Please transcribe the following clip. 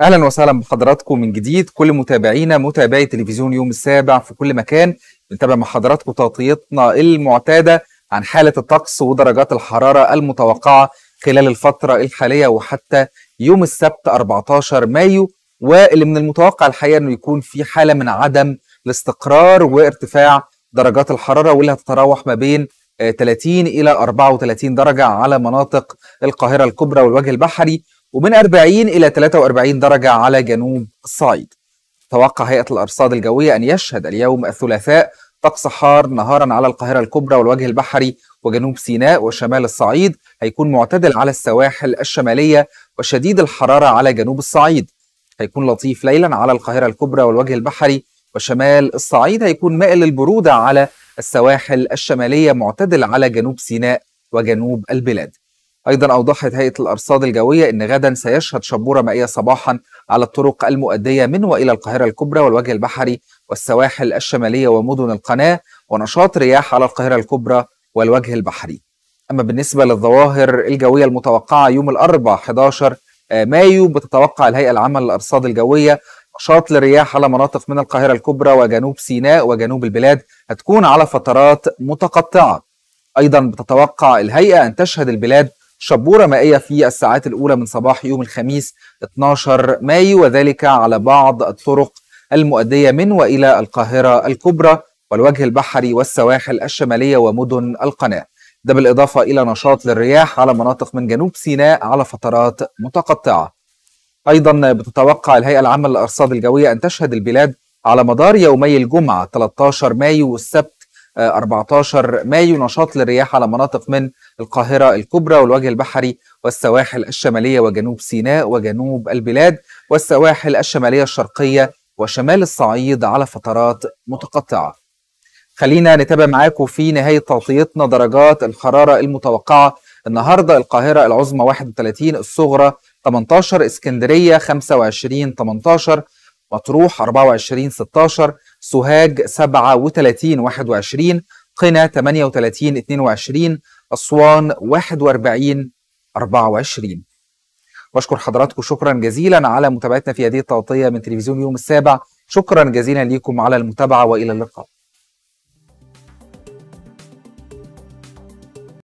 اهلا وسهلا بحضراتكم من جديد كل متابعينا متابعي تلفزيون يوم السابع في كل مكان بنتابع مع حضراتكم تغطيتنا المعتاده عن حاله الطقس ودرجات الحراره المتوقعه خلال الفتره الحاليه وحتى يوم السبت 14 مايو واللي من المتوقع الحقيقه انه يكون في حاله من عدم الاستقرار وارتفاع درجات الحراره واللي هتتراوح ما بين 30 آه، الى 34 درجه على مناطق القاهره الكبرى والوجه البحري ومن 40 إلى 43 درجة على جنوب الصعيد توقع هيئة الأرصاد الجوية أن يشهد اليوم الثلاثاء طقس حار نهارا على القاهرة الكبرى والوجه البحري وجنوب سيناء وشمال الصعيد هيكون معتدل على السواحل الشمالية وشديد الحرارة على جنوب الصعيد هيكون لطيف ليلا على القاهرة الكبرى والوجه البحري وشمال الصعيد هيكون مائل للبرودة على السواحل الشمالية معتدل على جنوب سيناء وجنوب البلاد أيضا أوضحت هيئة الأرصاد الجوية أن غدا سيشهد شبورة مائية صباحا على الطرق المؤدية من وإلى القاهرة الكبرى والوجه البحري والسواحل الشمالية ومدن القناة ونشاط رياح على القاهرة الكبرى والوجه البحري أما بالنسبة للظواهر الجوية المتوقعة يوم الأربع 11 آه، مايو بتتوقع الهيئة العامة للأرصاد الجوية نشاط للرياح على مناطق من القاهرة الكبرى وجنوب سيناء وجنوب البلاد هتكون على فترات متقطعة أيضا بتتوقع الهيئة أن تشهد البلاد شبورة مائية في الساعات الأولى من صباح يوم الخميس 12 مايو وذلك على بعض الطرق المؤدية من وإلى القاهرة الكبرى والوجه البحري والسواحل الشمالية ومدن القناة ده بالإضافة إلى نشاط للرياح على مناطق من جنوب سيناء على فترات متقطعة أيضا بتتوقع الهيئة العامة للأرصاد الجوية أن تشهد البلاد على مدار يومي الجمعة 13 مايو والسبت 14 مايو نشاط للرياح على مناطق من القاهرة الكبرى والوجه البحري والسواحل الشمالية وجنوب سيناء وجنوب البلاد والسواحل الشمالية الشرقية وشمال الصعيد على فترات متقطعة خلينا نتابع معاكم في نهاية تغطيتنا درجات الحرارة المتوقعة النهاردة القاهرة العظمى 31 الصغرى 18 اسكندرية 25 18 مطروح 24 16 سوهاج 37 21 قنا 38 22 أسوان 41 24 بشكر حضراتكم شكرا جزيلا على متابعتنا في هذه التغطية من تلفزيون يوم السابع شكرا جزيلا لكم على المتابعة وإلى اللقاء